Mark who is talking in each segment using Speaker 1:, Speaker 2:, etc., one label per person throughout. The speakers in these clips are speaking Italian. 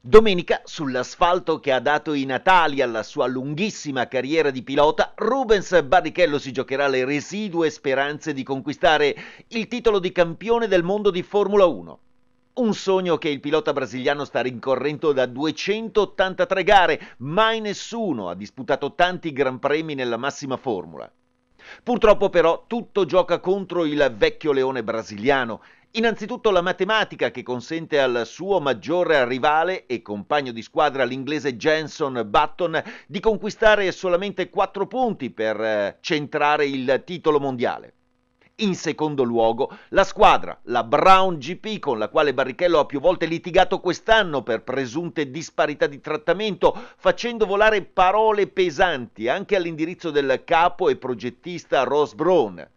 Speaker 1: Domenica, sull'asfalto che ha dato i Natali alla sua lunghissima carriera di pilota, Rubens Barrichello si giocherà le residue speranze di conquistare il titolo di campione del mondo di Formula 1. Un sogno che il pilota brasiliano sta rincorrendo da 283 gare, mai nessuno ha disputato tanti gran premi nella massima formula. Purtroppo però tutto gioca contro il vecchio leone brasiliano. Innanzitutto la matematica che consente al suo maggiore rivale e compagno di squadra l'inglese Jenson Button di conquistare solamente 4 punti per eh, centrare il titolo mondiale. In secondo luogo, la squadra, la Brown GP, con la quale Barrichello ha più volte litigato quest'anno per presunte disparità di trattamento, facendo volare parole pesanti anche all'indirizzo del capo e progettista Ross Brown.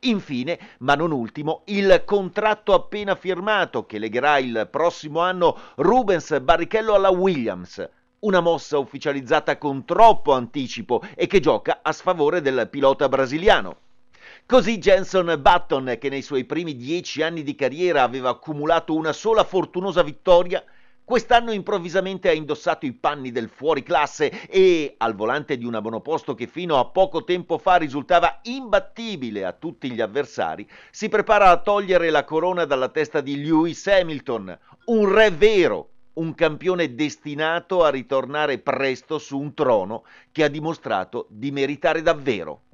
Speaker 1: Infine, ma non ultimo, il contratto appena firmato che legherà il prossimo anno Rubens Barrichello alla Williams. Una mossa ufficializzata con troppo anticipo e che gioca a sfavore del pilota brasiliano. Così Jenson Button, che nei suoi primi dieci anni di carriera aveva accumulato una sola fortunosa vittoria, quest'anno improvvisamente ha indossato i panni del fuoriclasse e, al volante di una monoposto che fino a poco tempo fa risultava imbattibile a tutti gli avversari, si prepara a togliere la corona dalla testa di Lewis Hamilton, un re vero, un campione destinato a ritornare presto su un trono che ha dimostrato di meritare davvero.